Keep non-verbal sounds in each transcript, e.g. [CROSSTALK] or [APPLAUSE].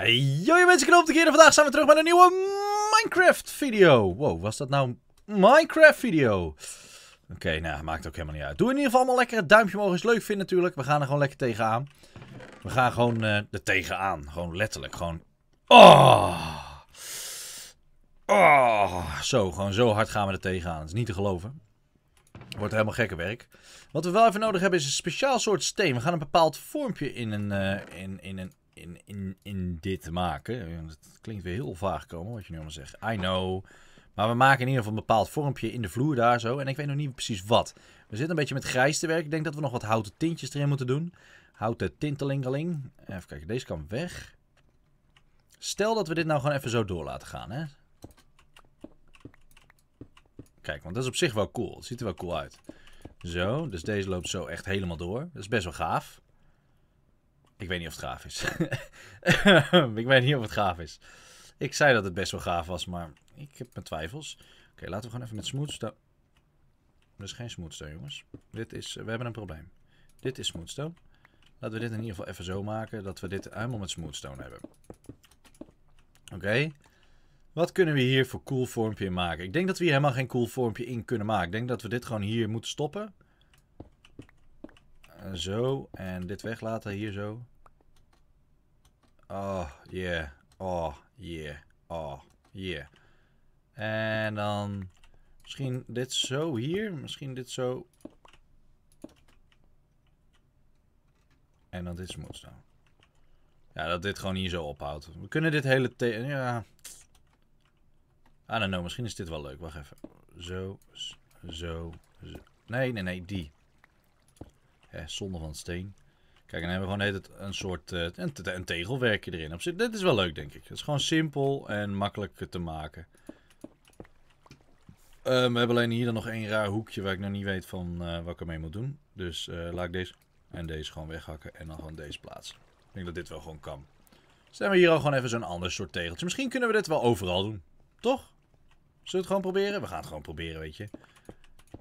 Hey, mensen, Knoop de Keren. Vandaag zijn we terug met een nieuwe Minecraft video. Wow, was dat nou Minecraft video? Oké, nou, maakt ook helemaal niet uit. Doe in ieder geval allemaal lekker het duimpje omhoog als je leuk vindt natuurlijk. We gaan er gewoon lekker tegenaan. We gaan gewoon uh, er tegenaan. Gewoon letterlijk. Gewoon... Oh! Oh! Zo, gewoon zo hard gaan we er tegenaan. Dat is niet te geloven. Wordt helemaal gekke werk. Wat we wel even nodig hebben is een speciaal soort steen. We gaan een bepaald vormpje in een, eh, in, in een in, in, in dit maken. Het klinkt weer heel vaag komen wat je nu allemaal zegt. I know. Maar we maken in ieder geval een bepaald vormpje in de vloer daar zo. En ik weet nog niet precies wat. We zitten een beetje met grijs te werken. Ik denk dat we nog wat houten tintjes erin moeten doen. Houten tintelingeling. Even kijken, deze kan weg. Stel dat we dit nou gewoon even zo door laten gaan, hè. Kijk, want dat is op zich wel cool. Het ziet er wel cool uit. Zo, dus deze loopt zo echt helemaal door. Dat is best wel gaaf. Ik weet niet of het gaaf is. [LAUGHS] ik weet niet of het gaaf is. Ik zei dat het best wel gaaf was, maar ik heb mijn twijfels. Oké, laten we gewoon even met Smoothstone... Er is geen Smoothstone, jongens. Dit is... We hebben een probleem. Dit is Smoothstone. Laten we dit in ieder geval even zo maken dat we dit helemaal met Smoothstone hebben. Oké. Wat kunnen we hier voor cool vormpje in maken? Ik denk dat we hier helemaal geen cool vormpje in kunnen maken. Ik denk dat we dit gewoon hier moeten stoppen. zo. En dit weglaten hier zo. Oh, yeah. Oh, yeah. Oh, yeah. En dan misschien dit zo hier. Misschien dit zo. En dan dit moet staan. Ja, dat dit gewoon hier zo ophoudt. We kunnen dit hele... Ja. I don't know. Misschien is dit wel leuk. Wacht even. Zo. Zo. Nee, nee, nee. Die. Hè, zonde van steen. Kijk, dan hebben we gewoon een soort eh, een, tegelwerkje erin. Op zich, dit is wel leuk, denk ik. Het is gewoon simpel en makkelijk te maken. Ehm, we hebben alleen hier dan nog één raar hoekje waar ik nog niet weet van eh, wat ik ermee moet doen. Dus eh, laat ik deze en deze gewoon weghakken en dan gewoon deze plaatsen. Ik denk dat dit wel gewoon kan. Dus dan hebben we hier al gewoon even zo'n ander soort tegeltje. Misschien kunnen we dit wel overal doen. Toch? Zullen we het gewoon proberen? We gaan het gewoon proberen, weet je.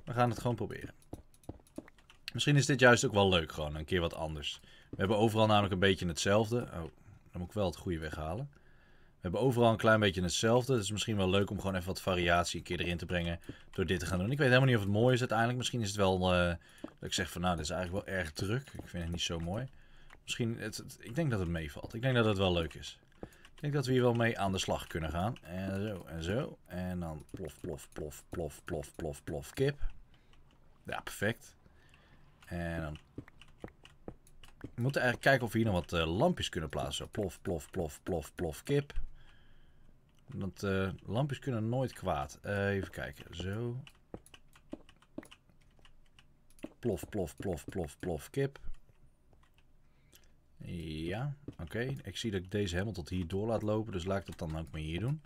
We gaan het gewoon proberen. Misschien is dit juist ook wel leuk, gewoon een keer wat anders. We hebben overal namelijk een beetje hetzelfde. Oh, dan moet ik wel het goede weghalen. We hebben overal een klein beetje hetzelfde. Het is misschien wel leuk om gewoon even wat variatie een keer erin te brengen. Door dit te gaan doen. Ik weet helemaal niet of het mooi is uiteindelijk. Misschien is het wel eh, dat ik zeg van nou, dit is eigenlijk wel erg druk. Ik vind het niet zo mooi. Misschien, het, ik denk dat het meevalt. Ik denk dat het wel leuk is. Ik denk dat we hier wel mee aan de slag kunnen gaan. En zo, en zo. En dan plof, plof, plof, plof, plof, plof, plof, kip. Ja, perfect. En We moeten eigenlijk kijken of we hier nog wat eh, lampjes kunnen plaatsen. Plof, plof, plof, plof, plof, kip. Want uh, lampjes kunnen nooit kwaad. Eh, even kijken. Zo. Plof, plof, plof, plof, plof, kip. Ja, oké. Ik zie dat ik deze helemaal tot hier door laat lopen. Dus laat ik dat dan ook maar hier doen.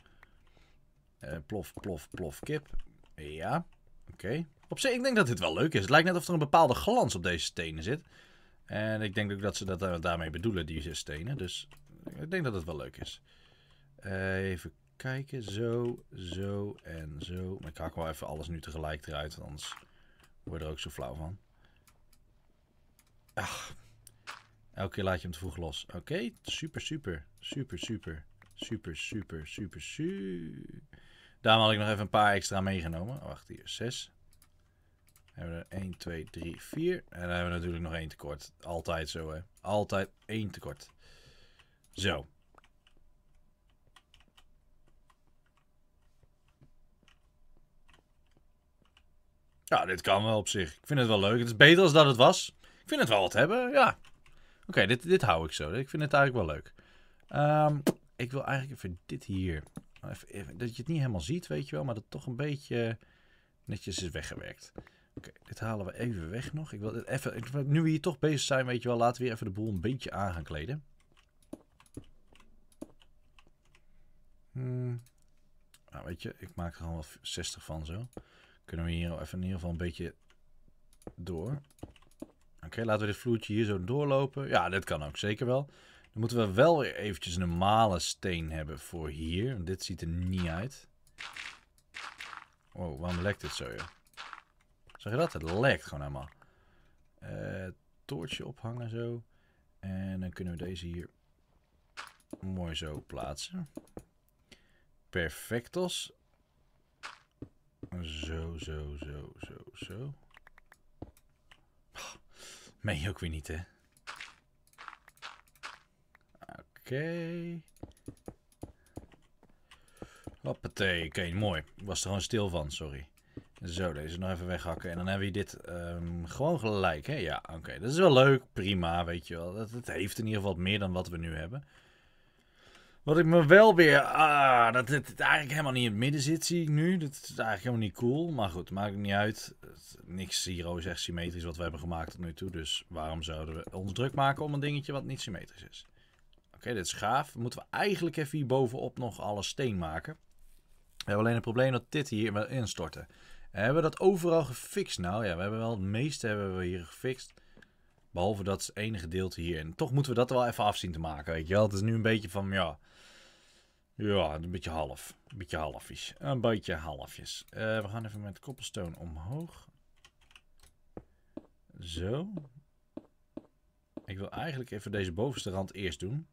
plof, plof, plof, kip. Ja. Oké. Op zich, ik denk dat dit wel leuk is. Het lijkt net of er een bepaalde glans op deze stenen zit. En ik denk ook dat ze dat daarmee bedoelen, die stenen. Dus ik denk dat het wel leuk is. Eh, even kijken. Zo, zo en zo. Maar ik haak wel even alles nu tegelijk eruit. anders word je er ook zo flauw van. Ah. Elke keer laat je hem te vroeg los. Oké, super, super. Super, super. Super, super, super, super. Daarom had ik nog even een paar extra meegenomen. wacht, hier, 6. We hebben er 1, 2, 3, 4. En dan hebben we natuurlijk nog één tekort. Altijd zo, hè. Altijd één tekort. Zo. Ja, dit kan wel op zich. Ik vind het wel leuk. Het is beter als dat het was. Ik vind het wel wat hebben, ja. Oké, dit, dit hou ik zo. Ik vind het eigenlijk wel leuk. Ehm, ik wil eigenlijk even dit hier dat je het niet helemaal ziet, weet je wel, maar dat toch een beetje netjes is weggewerkt. Oké, dit halen we even weg nog. Ik wil even, nu we hier toch bezig zijn, weet je wel, laten we weer even de boel een beetje aan gaan kleden. Hmm. Nou, weet je, ik maak er gewoon wat 60 van zo. Kunnen we hier even in ieder geval een beetje door. Oké, laten we dit vloertje hier zo doorlopen. Ja, dat kan ook zeker wel. Dan moeten we wel weer eventjes een steen hebben voor hier. Dit ziet er niet uit. Oh, waarom lekt dit zo, joh? Zeg je dat? Het lekt gewoon helemaal. Uh, toortje ophangen zo. En dan kunnen we deze hier mooi zo plaatsen. Perfectos. Zo, zo, zo, zo, zo. meen je ook weer niet, hè? Oké. Hoppatee. Oké, okay, mooi. Was er gewoon stil van, sorry. Zo, deze nog even weghakken. En dan hebben we dit ehm, gewoon gelijk, hè? Ja, oké. Dat is wel leuk. Prima, weet je wel. Het heeft in ieder geval meer dan wat we nu hebben. Wat ik me wel weer... Ah, dat het eigenlijk helemaal niet in het midden zit, zie ik nu. Dat is eigenlijk helemaal niet cool. Maar goed, maakt niet uit. Niks hier is echt symmetrisch wat we hebben gemaakt tot nu toe. Dus waarom zouden we ons druk maken om een dingetje wat niet symmetrisch is? okay, dit is gaaf. Moeten we eigenlijk even hierbovenop nog alle steen maken. We hebben alleen het probleem dat dit hier wel instorten. Hebben we dat overal gefixt? Nou ja, we hebben wel het meeste hebben we hier gefixt. Behalve dat ene gedeelte hier. En toch moeten we dat wel even afzien te maken, weet je wel. Het is nu een beetje van, ja... Ja, een beetje half. Een beetje halfjes. Een beetje halfjes. Eh, we gaan even met koppelstone omhoog. Zo. Ik wil eigenlijk even deze bovenste rand eerst doen.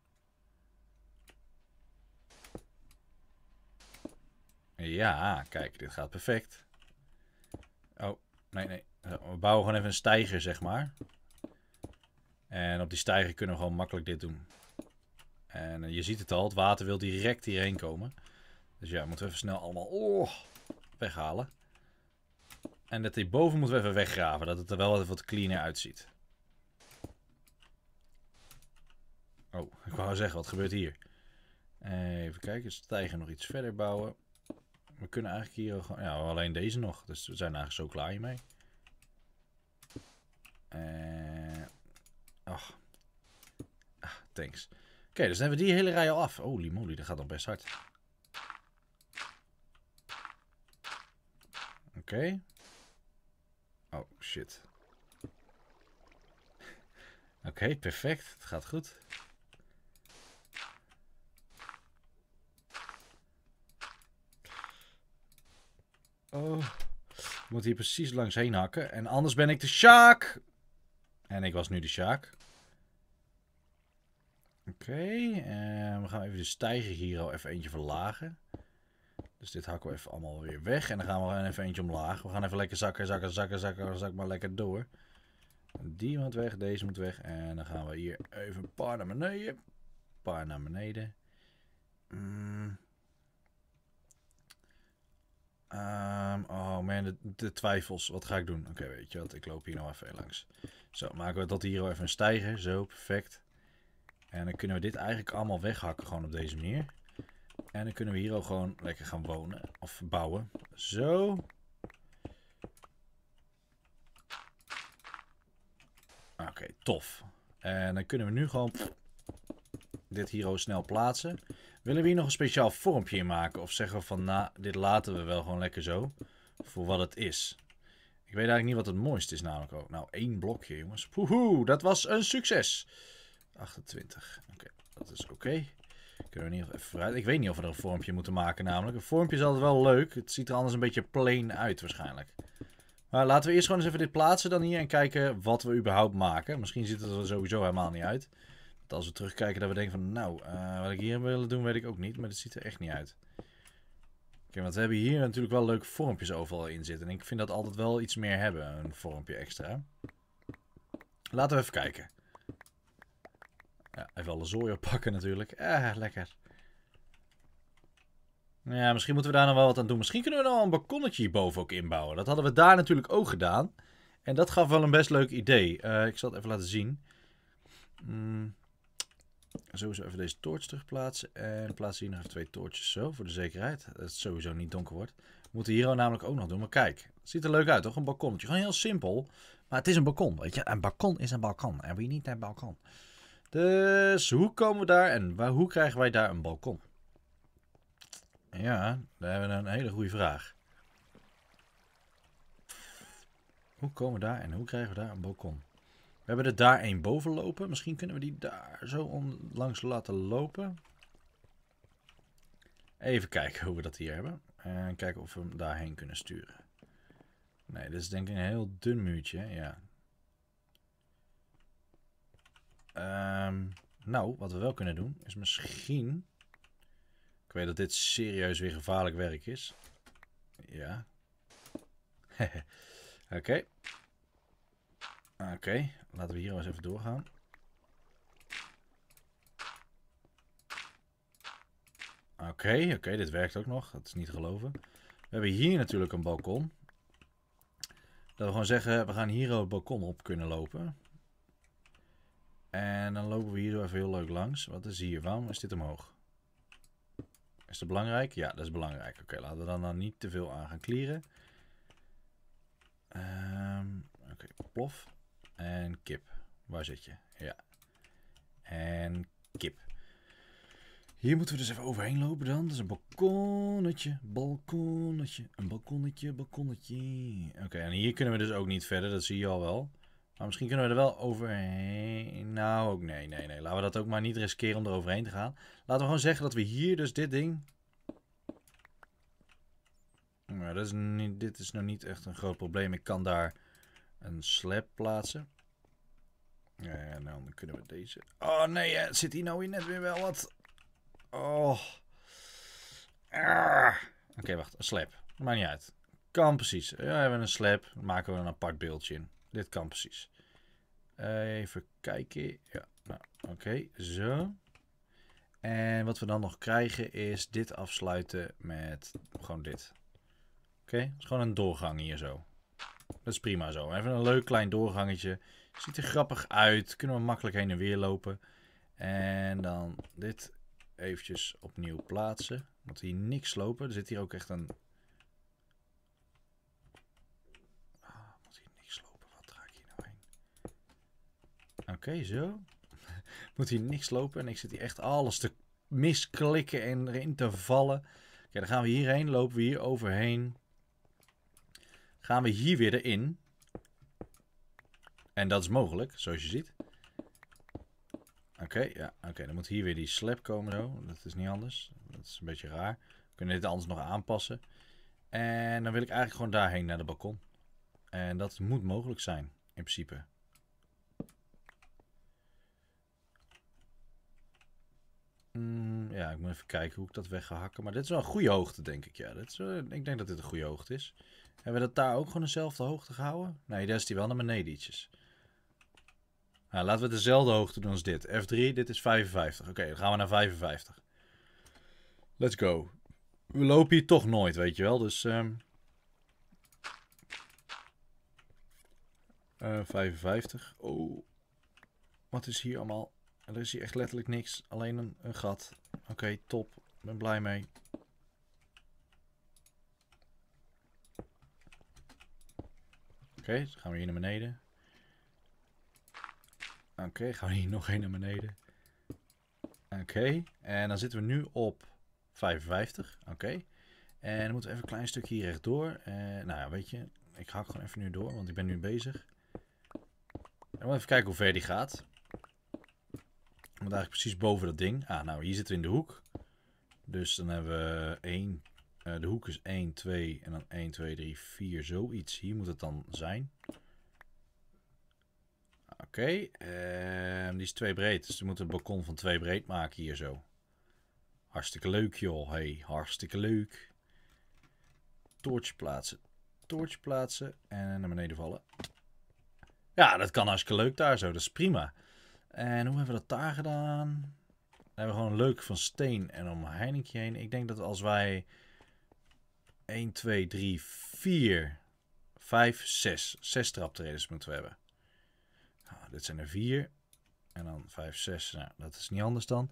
Ja, kijk, dit gaat perfect. Oh, nee, nee. We bouwen gewoon even een stijger, zeg maar. En op die stijger kunnen we gewoon makkelijk dit doen. En eh, je ziet het al, het water wil direct hierheen komen. Dus ja, moeten we even snel allemaal oh, weghalen. En dat hierboven moeten we even weggraven, dat het er wel even wat cleaner uitziet. Oh, ik wou zeggen, wat gebeurt hier? Even kijken, stijgen nog iets verder bouwen. We kunnen eigenlijk hier gewoon... Ja, alleen deze nog. Dus we zijn eigenlijk zo klaar hiermee. En eh, ach. Ah, thanks. Oké, dus dan hebben we die hele rij al af. Holy moly, dat gaat dan best hard. Oké. Oh, shit. [LAUGHS] Oké, perfect. Het gaat goed. Oh. Ik moet hier precies langs heen hakken. En anders ben ik de Sjaak. En ik was nu de Sjaak. Oké. Okay, eh, we gaan even de stijger hier al even eentje verlagen. Dus dit hakken we even allemaal weer weg. En dan gaan we even eentje omlaag. We gaan even lekker zakken, zakken, zakken, zakken. Zak maar lekker door. Die moet weg, deze moet weg. En dan gaan we hier even een paar naar beneden. Een paar naar beneden. Mmm. Ehm, oh man, de, twijfels. Wat ga ik doen? Oké, weet je wat? Ik loop hier nou even langs. Zo, maken we dat hier even een stijger. Zo, perfect. En dan kunnen we dit eigenlijk allemaal weghakken, gewoon op deze manier. En dan kunnen we hier ook gewoon lekker gaan wonen. Of bouwen. Zo. Oké, tof. En dan kunnen we nu gewoon dit hier al snel plaatsen. Willen we hier nog een speciaal vormpje in maken? Of zeggen we van, nou, dit laten we wel gewoon lekker zo. Voor wat het is. Ik weet eigenlijk niet wat het mooiste is namelijk ook. Nou, één blokje, jongens. Poehoe, dat was een succes. 28. Oké, dat is oké. Kunnen we niet even vooruit. Ik weet niet of we er een vormpje moeten maken namelijk. Een vormpje is altijd wel leuk. Het ziet er anders een beetje plain uit waarschijnlijk. Maar laten we eerst gewoon eens even dit plaatsen dan hier en kijken wat we überhaupt maken. Misschien ziet het er sowieso helemaal niet uit als we terugkijken, dat we denken van... Nou, eh, wat ik hier willen doen, weet ik ook niet. Maar dat ziet er echt niet uit. Oké, want we hebben hier natuurlijk wel leuke vormpjes overal in zitten. En ik vind dat altijd wel iets meer hebben, een vormpje extra. Laten we even kijken. Ja, even alle zooi oppakken natuurlijk. Ah, lekker. Ja, misschien moeten we daar nog wel wat aan doen. Misschien kunnen we wel een balkonnetje hierboven ook inbouwen. Dat hadden we daar natuurlijk ook gedaan. En dat gaf wel een best leuk idee. Eh, ik zal het even laten zien. Mm sowieso even deze toorts terugplaatsen. En plaatsen hier nog twee toortjes zo, voor de zekerheid. Dat het sowieso niet donker wordt. We moeten hier namelijk ook nog doen. Maar kijk, het ziet er leuk uit, toch? Een balkonnetje. Gewoon heel simpel. Maar het is een balkon, weet je. Een balkon is een balkon. En wie niet een balkon. Dus hoe komen we daar en waar, hoe krijgen wij daar een balkon? Ja, daar hebben we een hele goede vraag. Hoe komen we daar en hoe krijgen we daar een balkon? We hebben er daar één boven lopen. Misschien kunnen we die daar zo langs laten lopen. Even kijken hoe we dat hier hebben. En kijken of we hem daarheen kunnen sturen. Nee, dit is denk ik een heel dun muurtje. Ja. Ehm, nou, wat we wel kunnen doen is misschien... Ik weet dat dit serieus weer gevaarlijk werk is. Ja. [LAUGHS] Oké. Oké, laten we hier eens even doorgaan. Oké, oké, dit werkt ook nog. Dat is niet geloven. We hebben hier natuurlijk een balkon. Dat we gewoon zeggen, we gaan hier het balkon op kunnen lopen. En dan lopen we hier even heel leuk langs. Wat is hier? Waarom is dit omhoog? Is dat belangrijk? Ja, dat is belangrijk. Oké, laten we dan, dan niet te veel aan gaan klieren. Ehm, oké, plof. En kip. Waar zit je? Ja. En kip. Hier moeten we dus even overheen lopen dan. Dat is een balkonnetje. Balkonnetje. Een balkonnetje, balkonnetje. Oké, en hier kunnen we dus ook niet verder. Dat zie je al wel. Maar misschien kunnen we er wel overheen. Nou, ook nee, nee, nee. Laten we dat ook maar niet riskeren om er overheen te gaan. Laten we gewoon zeggen dat we hier dus dit ding... Nou, dat is niet, dit is nou niet echt een groot probleem. Ik kan daar een slap plaatsen. En nou, dan kunnen we deze... Oh nee, zit hier nou weer net weer wel wat? Oh. Ah. Oké, wacht. Een slab. Maakt niet uit. Kan precies. Ja, we hebben een slap. Dan maken we een apart beeldje in. Dit kan precies. Even kijken. Ja, nou, oké. Zo. En wat we dan nog krijgen is dit afsluiten met gewoon dit. Oké, is gewoon een doorgang hier zo. Dat is prima zo. Even een leuk klein doorgangetje. Ziet er grappig uit. Kunnen we makkelijk heen en weer lopen. En dan dit eventjes opnieuw plaatsen. Moet hier niks lopen. Er zit hier ook echt een... Ah, moet hier niks lopen. Wat draag ik hier nou heen? Oké, zo. [LAUGHS] moet hier niks lopen. En ik zit hier echt alles te misklikken en erin te vallen. Oké, dan gaan we hierheen. Lopen we hier overheen gaan we hier weer erin. En dat is mogelijk, zoals je ziet. Oké, ja, oké. Dan moet hier weer die slab komen zo. Dat is niet anders. Dat is een beetje raar. We kunnen dit anders nog aanpassen. En dan wil ik eigenlijk gewoon daarheen naar de balkon. En dat moet mogelijk zijn, in principe. Hmm. Ja, ik moet even kijken hoe ik dat weg ga hakken. Maar dit is wel een goede hoogte, denk ik. Ja, is, eh, ik denk dat dit een goede hoogte is. Hebben we dat daar ook gewoon dezelfde hoogte gehouden? Nee, daar is die wel naar beneden Nou, laten we dezelfde hoogte doen als dit. F3, dit is 55. Oké, dan gaan we naar 55. Let's go. We lopen hier toch nooit, weet je wel. Dus... Um... Ehm, 55. Eh, oh. Wat is hier allemaal? er is hier echt letterlijk niks. Alleen een, een gat. Oké, okay, top. ben blij mee. Oké, dan dus gaan we hier naar beneden. Oké, gaan we hier nog één naar beneden. Oké, en dan zitten we nu op 55. Oké. En dan moeten we even een klein stukje hier rechtdoor. Uh, nou ja, weet je, ik hak gewoon even nu door, want ik ben nu bezig. En we even kijken hoe ver die gaat. Want eigenlijk precies boven dat ding. Ah, nou, hier zitten we in de hoek. Dus dan hebben we 1. Uh, eh, de hoek is 1, 2 en dan 1, 2, 3, 4, zoiets. Hier moet het dan zijn. Oké, okay. Ehm, uh, die is 2 breed. Dus we moeten een balkon van 2 breed maken hier zo. Hartstikke leuk joh. Hey, hartstikke leuk. Toortje plaatsen. Toortje plaatsen en naar beneden vallen. Ja, dat kan hartstikke leuk daar zo. Dat is prima. En hoe hebben we dat daar gedaan? Dan hebben we gewoon leuk van steen en om Heinekje heen. Ik denk dat als wij 1, 2, 3, 4, 5, 6. 6 traptreders moeten we hebben. Nou, dit zijn er 4. En dan 5, 6. Nou, dat is niet anders dan.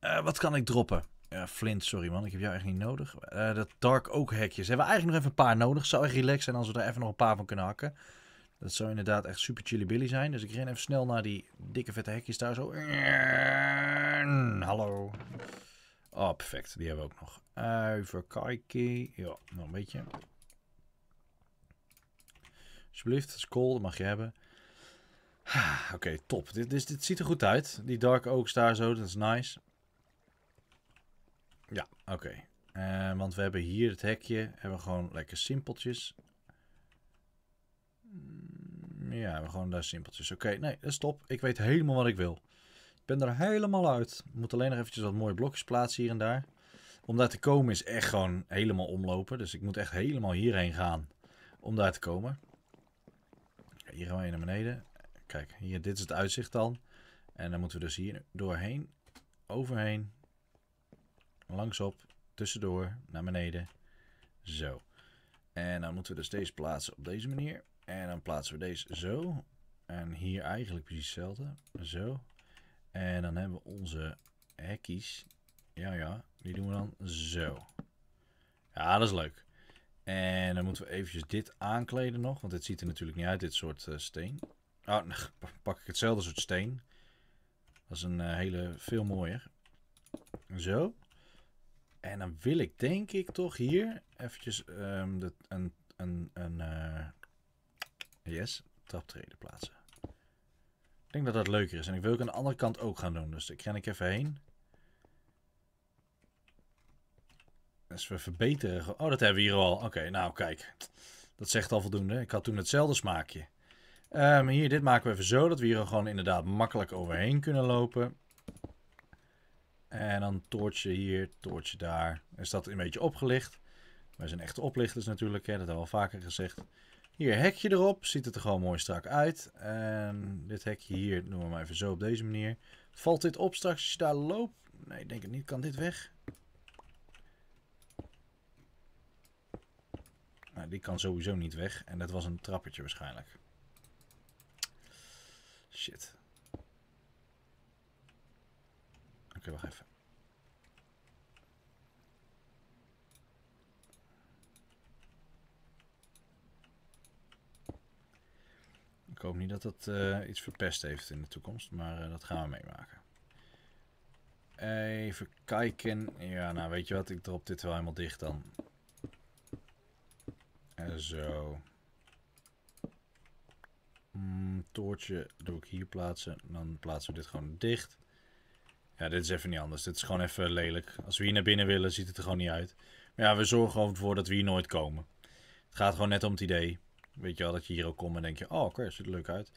Uh, wat kan ik droppen? Uh, Flint, sorry man, ik heb jou echt niet nodig. Uh, dat Dark ook hekjes. Hebben we eigenlijk nog even een paar nodig. Zou echt relax zijn als we er even nog een paar van kunnen hakken. Dat zou inderdaad echt super chilly billy zijn. Dus ik ren even snel naar die dikke vette hekjes daar zo. Hallo. Oh, perfect. Die hebben we ook nog. Even Ja, nog een beetje. Alsjeblieft, dat is cool. Dat mag je hebben. Ah, oké, top. Dit, dit, ziet er goed uit. Die Dark Oak daar zo, dat is nice. Ja, oké. Eh, want we hebben hier het hekje. Hebben we gewoon lekker simpeltjes. Ja, we gewoon daar simpeltjes. Oké, nee, dat is Ik weet helemaal wat ik wil. Ik ben er helemaal uit. Ik moet alleen nog eventjes wat mooie blokjes plaatsen hier en daar. Om daar te komen is echt gewoon helemaal omlopen. Dus ik moet echt helemaal hierheen gaan om daar te komen. Hier gaan we naar beneden. Kijk, hier, dit is het uitzicht dan. En dan moeten we dus hier doorheen, overheen, langsop, tussendoor, naar beneden. Zo. En dan moeten we dus deze plaatsen op deze manier. En dan plaatsen we deze zo. En hier eigenlijk precies hetzelfde. Zo. En dan hebben we onze hekjes. Ja, ja. Die doen we dan zo. Ja, dat is leuk. En dan moeten we eventjes dit aankleden nog. Want dit ziet er natuurlijk niet uit, dit soort eh, steen. Oh, [LAUGHS] pak ik hetzelfde soort steen. Dat is een eh, hele veel mooier. Zo. En dan wil ik denk ik toch hier eventjes ehm, een, een, een eh, Yes, traptreden plaatsen. Ik denk dat dat leuker is. En ik wil ook aan de andere kant ook gaan doen. Dus ik ren ik even heen. Dus we verbeteren. Oh, dat hebben we hier al. Oké, nou kijk. Dat zegt al voldoende. Ik had toen hetzelfde smaakje. Ehm, hier, dit maken we even zo. Dat we hier gewoon inderdaad makkelijk overheen kunnen lopen. En dan toortje hier, toortje daar. Is dat een beetje opgelicht. Wij zijn echte oplichters natuurlijk. Hè? Dat hebben we al vaker gezegd. Hier hekje erop, ziet het er gewoon mooi strak uit. En ehm, dit hekje hier, noemen we maar even zo op deze manier. Valt dit op straks als je daar loopt? Nee, ik denk het niet. Kan dit weg? Nou, die kan sowieso niet weg. En dat was een trappetje waarschijnlijk. Shit. Oké, wacht even. Ik hoop niet dat dat eh, iets verpest heeft in de toekomst, maar eh, dat gaan we meemaken. Even kijken. Ja, nou weet je wat, ik drop dit wel helemaal dicht dan. En zo. Mm, toortje doe ik hier plaatsen. Dan plaatsen we dit gewoon dicht. Ja, dit is even niet anders. Dit is gewoon even lelijk. Als we hier naar binnen willen, ziet het er gewoon niet uit. Maar ja, we zorgen gewoon ervoor dat we hier nooit komen. Het gaat gewoon net om het idee. Weet je wel, dat je hier ook komt en denk je, oh oké, ziet er leuk uit.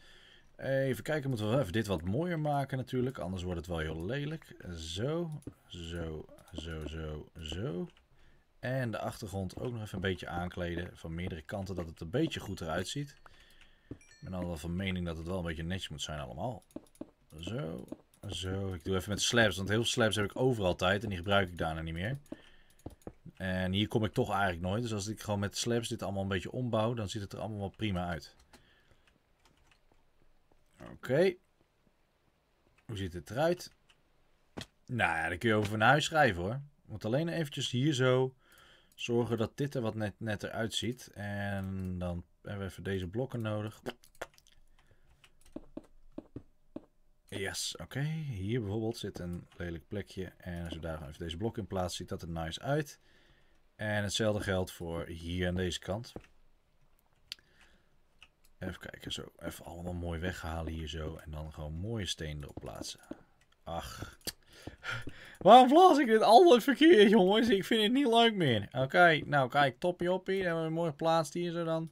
Even kijken, moeten we even dit wat mooier maken natuurlijk. Anders wordt het wel heel lelijk. Zo, zo, zo, zo, zo. En de achtergrond ook nog even een beetje aankleden. Van meerdere kanten dat het een beetje goed eruit ziet. Ik ben al van mening dat het wel een beetje netjes moet zijn allemaal. Zo, zo. Ik doe even met slabs, want heel veel slabs heb ik overal tijd. En die gebruik ik daarna niet meer. En hier kom ik toch eigenlijk nooit. Dus als ik gewoon met slabs dit allemaal een beetje ombouw, dan ziet het er allemaal wel prima uit. Oké. Hoe ziet het eruit? Nou dan kun je over naar huis schrijven hoor. Want alleen eventjes hier zo zorgen dat dit er wat net, netter uitziet. En dan hebben we even deze blokken nodig. Yes, oké. Hier bijvoorbeeld zit een lelijk plekje. En als we daar even deze blok in plaatsen, ziet dat er nice uit. En hetzelfde geldt voor hier aan deze kant. Even kijken, zo. Even allemaal mooi weghalen hier zo. En dan gewoon mooie steen erop plaatsen. Ach. Waarom vlas ik dit altijd verkeerd, jongens? Ik vind het niet leuk meer. Oké, nou kijk, topje op hier. Hebben we mooi geplaatst hier zo dan.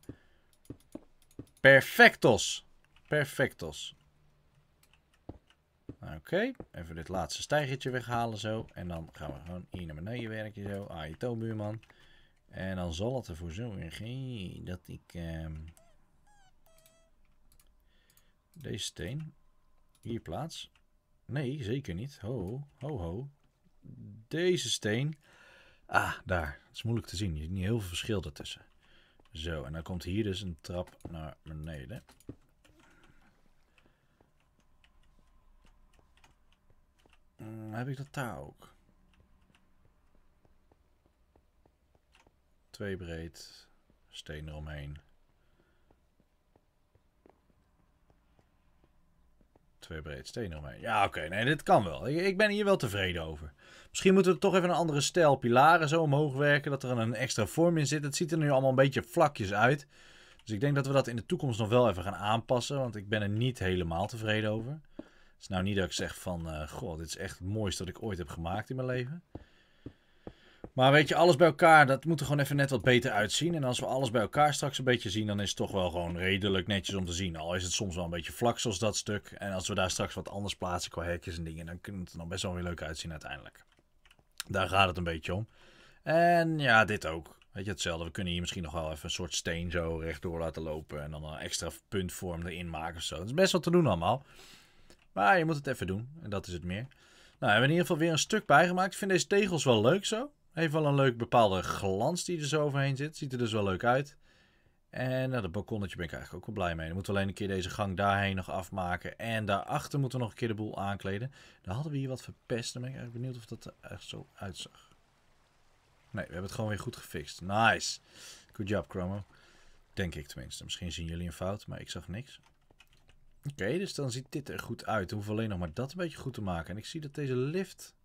Perfectos. Perfectos. Oké, even dit laatste stijgertje weghalen zo. En dan gaan we gewoon hier naar beneden werken zo. Ah, je buurman. En dan zal het ervoor zorgen dat ik... Ehm, deze steen hier plaats. Nee, zeker niet. Ho, ho, ho. Deze steen. Ah, daar. Het is moeilijk te zien. Je ziet niet heel veel verschil ertussen. Zo, en dan komt hier dus een trap naar beneden. heb ik dat daar ook? Twee breed, steen eromheen. Twee breed, steen omheen. Ja, oké, nee, dit kan wel. Ik, ik, ben hier wel tevreden over. Misschien moeten we toch even een andere stijl pilaren zo omhoog werken, dat er een extra vorm in zit. Het ziet er nu allemaal een beetje vlakjes uit. Dus ik denk dat we dat in de toekomst nog wel even gaan aanpassen, want ik ben er niet helemaal tevreden over. Het is nou niet dat ik zeg van, uh, goh, dit is echt het mooiste dat ik ooit heb gemaakt in mijn leven. Maar weet je, alles bij elkaar, dat moet er gewoon even net wat beter uitzien. En als we alles bij elkaar straks een beetje zien, dan is het toch wel gewoon redelijk netjes om te zien. Al is het soms wel een beetje vlak, zoals dat stuk. En als we daar straks wat anders plaatsen qua hekjes en dingen, dan kunnen het er nog best wel weer leuk uitzien uiteindelijk. Daar gaat het een beetje om. En ja, dit ook. Weet je, hetzelfde. We kunnen hier misschien nog wel even een soort steen zo rechtdoor laten lopen. En dan een extra puntvorm erin maken of zo. dat is best wel te doen allemaal. Maar je moet het even doen. En dat is het meer. Nou, hebben we in ieder geval weer een stuk bijgemaakt. Ik vind deze tegels wel leuk zo. Heeft wel een leuk bepaalde glans die er zo overheen zit. Ziet er dus wel leuk uit. En nou, dat balkonnetje ben ik eigenlijk ook wel blij mee. Dan moeten we alleen een keer deze gang daarheen nog afmaken. En daarachter moeten we nog een keer de boel aankleden. Dan hadden we hier wat verpest. Dan ben ik eigenlijk benieuwd of dat er echt zo uitzag. Nee, we hebben het gewoon weer goed gefixt. Nice. Good job, Chromo. Denk ik tenminste. Misschien zien jullie een fout, maar ik zag niks. Oké, dus dan ziet dit er goed uit. We hoeven alleen nog maar dat een beetje goed te maken. En ik zie dat deze lift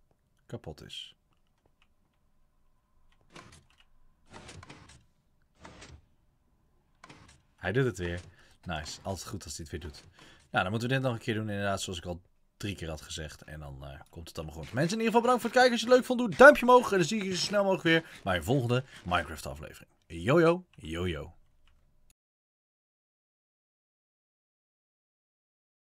kapot is. Hij doet het weer. Nice. Altijd goed als hij het weer doet. Nou, dan moeten we dit nog een keer doen. Inderdaad, zoals ik al drie keer had gezegd. En dan eh, komt het allemaal goed. Mensen, in ieder geval bedankt voor het kijken. Als je het leuk vond, doe duimpje omhoog. En dan zie ik je zo snel mogelijk weer bij een volgende Minecraft aflevering. Yo yo yo yo.